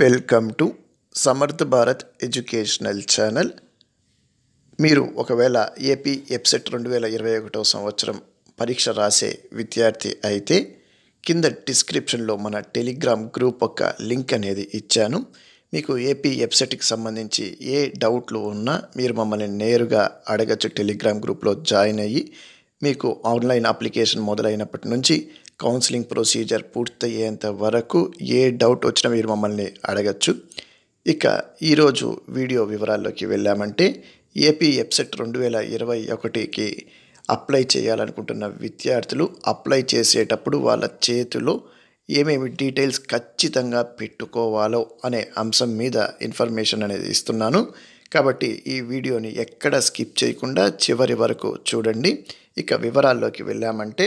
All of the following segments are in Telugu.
welcome to Samarth Bharat educational channel మీరు ఒకవేళ ఏపీ ఎప్సెట్ రెండు వేల ఇరవై ఒకటో సంవత్సరం పరీక్ష రాసే విద్యార్థి అయితే కింద డిస్క్రిప్షన్లో మన టెలిగ్రామ్ గ్రూప్ యొక్క లింక్ అనేది ఇచ్చాను మీకు ఏపీ వెబ్సైట్కి సంబంధించి ఏ డౌట్లు ఉన్నా మీరు మమ్మల్ని నేరుగా అడగచ్చు టెలిగ్రామ్ గ్రూప్లో జాయిన్ అయ్యి మీకు ఆన్లైన్ అప్లికేషన్ మొదలైనప్పటి నుంచి కౌన్సిలింగ్ ప్రొసీజర్ పూర్తయ్యేంత వరకు ఏ డౌట్ వచ్చినా మీరు మమ్మల్ని అడగచ్చు ఇక ఈరోజు వీడియో వివరాల్లోకి వెళ్ళామంటే ఏపీ ఎప్సెట్ రెండు వేల ఇరవై ఒకటికి అప్లై చేయాలనుకుంటున్న విద్యార్థులు అప్లై చేసేటప్పుడు వాళ్ళ చేతిలో ఏమేమి డీటెయిల్స్ ఖచ్చితంగా పెట్టుకోవాలో అనే అంశం మీద ఇన్ఫర్మేషన్ అనేది ఇస్తున్నాను కాబట్టి ఈ వీడియోని ఎక్కడ స్కిప్ చేయకుండా చివరి వరకు చూడండి ఇక వివరాల్లోకి వెళ్ళామంటే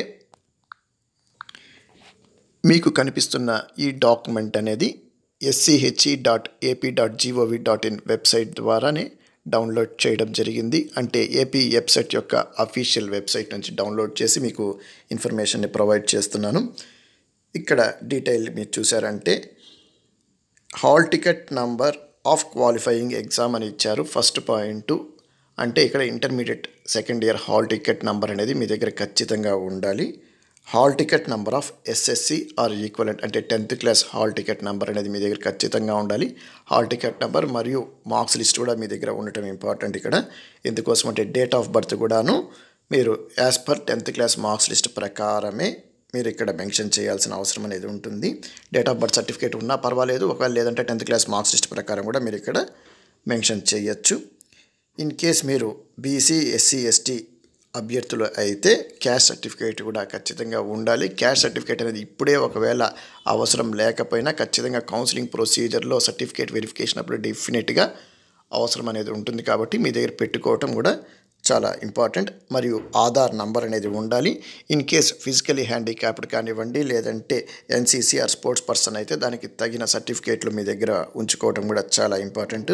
మీకు కనిపిస్తున్న ఈ డాక్యుమెంట్ అనేది SCHE dot AP dot GOV dot IN website ద్వారానే డౌన్లోడ్ చేయడం జరిగింది అంటే ఏపీ వెబ్సైట్ యొక్క అఫీషియల్ వెబ్సైట్ నుంచి డౌన్లోడ్ చేసి మీకు ఇన్ఫర్మేషన్ని ప్రొవైడ్ చేస్తున్నాను ఇక్కడ డీటెయిల్ మీరు చూసారంటే hall ticket number of qualifying exam అని ఇచ్చారు ఫస్ట్ పాయింట్ అంటే ఇక్కడ intermediate second year hall ticket number అనేది మీ దగ్గర ఖచ్చితంగా ఉండాలి hall ticket number of SSC or equivalent అంటే tenth class hall ticket number అనేది మీ దగ్గర ఖచ్చితంగా ఉండాలి హాల్ టికెట్ నెంబర్ మరియు మార్క్స్ లిస్ట్ కూడా మీ దగ్గర ఉండటం ఇంపార్టెంట్ ఇక్కడ ఎందుకోసం అంటే డేట్ ఆఫ్ బర్త్ కూడాను మీరు as per tenth class marks list ప్రకారమే మీరు ఇక్కడ మెన్షన్ చేయాల్సిన అవసరం అనేది ఉంటుంది డేట్ ఆఫ్ బర్త్ సర్టిఫికేట్ ఉన్నా పర్వాలేదు ఒకవేళ లేదంటే టెన్త్ క్లాస్ మార్క్స్ లిస్ట్ ప్రకారం కూడా మీరు ఇక్కడ మెన్షన్ చేయొచ్చు ఇన్ కేస్ మీరు బీసీ ఎస్సీ ఎస్టీ అభ్యర్థులు అయితే క్యాష్ సర్టిఫికేట్ కూడా ఖచ్చితంగా ఉండాలి క్యాష్ సర్టిఫికేట్ అనేది ఇప్పుడే ఒకవేళ అవసరం లేకపోయినా ఖచ్చితంగా కౌన్సిలింగ్ ప్రొసీజర్లో సర్టిఫికేట్ వెరిఫికేషన్ అప్పుడు డెఫినెట్గా అవసరం అనేది ఉంటుంది కాబట్టి మీ దగ్గర పెట్టుకోవటం కూడా చాలా ఇంపార్టెంట్ మరియు ఆధార్ నంబర్ అనేది ఉండాలి ఇన్ కేస్ ఫిజికలీ హ్యాండిక్యాప్డ్ కానివ్వండి లేదంటే ఎన్సీసీ ఆర్ స్పోర్ట్స్ పర్సన్ అయితే దానికి తగిన సర్టిఫికేట్లు మీ దగ్గర ఉంచుకోవడం కూడా చాలా ఇంపార్టెంట్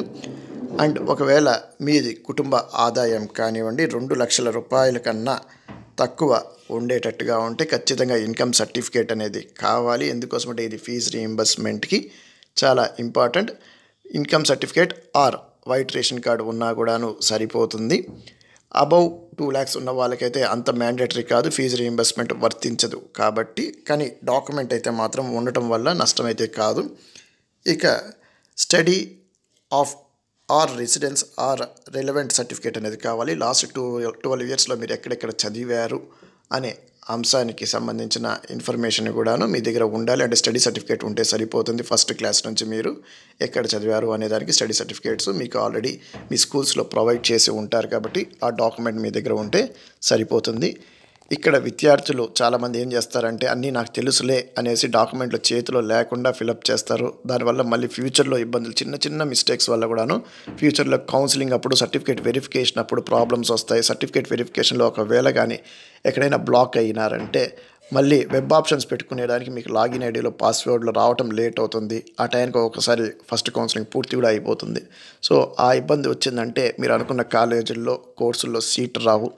అండ్ ఒకవేళ మీది కుటుంబ ఆదాయం కానివ్వండి రెండు లక్షల రూపాయల కన్నా తక్కువ ఉండేటట్టుగా ఉంటే ఖచ్చితంగా ఇన్కమ్ సర్టిఫికేట్ అనేది కావాలి ఎందుకోసమంటే ఇది ఫీజు రీఎంబర్స్మెంట్కి చాలా important income certificate or white ration card ఉన్నా కూడాను సరిపోతుంది అబౌవ్ టూ ల్యాక్స్ ఉన్న వాళ్ళకైతే అంత మ్యాండేటరీ కాదు ఫీజు రీఎంబర్స్మెంట్ వర్తించదు కాబట్టి కానీ డాక్యుమెంట్ అయితే మాత్రం ఉండటం వల్ల నష్టమైతే కాదు ఇక study of or residence or relevant certificate అనేది కావాలి లాస్ట్ టూ ట్వెల్వ్ ఇయర్స్లో మీరు ఎక్కడెక్కడ చదివారు అనే అంశానికి సంబంధించిన ఇన్ఫర్మేషన్ కూడాను మీ దగ్గర ఉండాలి అంటే స్టడీ సర్టిఫికేట్ ఉంటే సరిపోతుంది ఫస్ట్ క్లాస్ నుంచి మీరు ఎక్కడ చదివారు అనే దానికి స్టడీ సర్టిఫికేట్స్ మీకు ఆల్రెడీ మీ స్కూల్స్లో ప్రొవైడ్ చేసి ఉంటారు కాబట్టి ఆ డాక్యుమెంట్ మీ దగ్గర ఉంటే సరిపోతుంది ఇక్కడ విద్యార్థులు చాలామంది ఏం చేస్తారంటే అన్నీ నాకు తెలుసులే అనేసి డాక్యుమెంట్లు చేతిలో లేకుండా ఫిలప్ చేస్తారు దానివల్ల మళ్ళీ ఫ్యూచర్లో ఇబ్బందులు చిన్న చిన్న మిస్టేక్స్ వల్ల కూడాను ఫ్యూచర్లో కౌన్సిలింగ్ అప్పుడు సర్టిఫికేట్ వెరిఫికేషన్ అప్పుడు ప్రాబ్లమ్స్ వస్తాయి సర్టిఫికేట్ వెరిఫికేషన్లో ఒకవేళ కానీ ఎక్కడైనా బ్లాక్ అయినారంటే మళ్ళీ వెబ్ ఆప్షన్స్ పెట్టుకునేదానికి మీకు లాగిన్ ఐడిలో పాస్వర్డ్లు రావటం లేట్ అవుతుంది ఆ టైంకి ఒకసారి ఫస్ట్ కౌన్సిలింగ్ పూర్తి కూడా అయిపోతుంది సో ఆ ఇబ్బంది వచ్చిందంటే మీరు అనుకున్న కాలేజీల్లో కోర్సుల్లో సీట్ రావు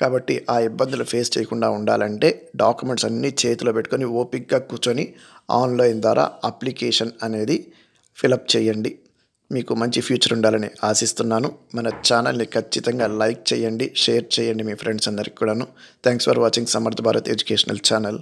కాబట్టి ఆ ఇబ్బందులు ఫేస్ చేయకుండా ఉండాలంటే డాక్యుమెంట్స్ అన్నీ చేతిలో పెట్టుకొని ఓపిక్గా కూర్చొని ఆన్లైన్ ద్వారా అప్లికేషన్ అనేది ఫిలప్ చేయండి మీకు మంచి ఫ్యూచర్ ఉండాలని ఆశిస్తున్నాను మన ఛానల్ని ఖచ్చితంగా లైక్ చేయండి షేర్ చేయండి మీ ఫ్రెండ్స్ అందరికి కూడాను థ్యాంక్స్ ఫర్ వాచింగ్ సమర్థ భారత్ ఎడ్యుకేషనల్ ఛానల్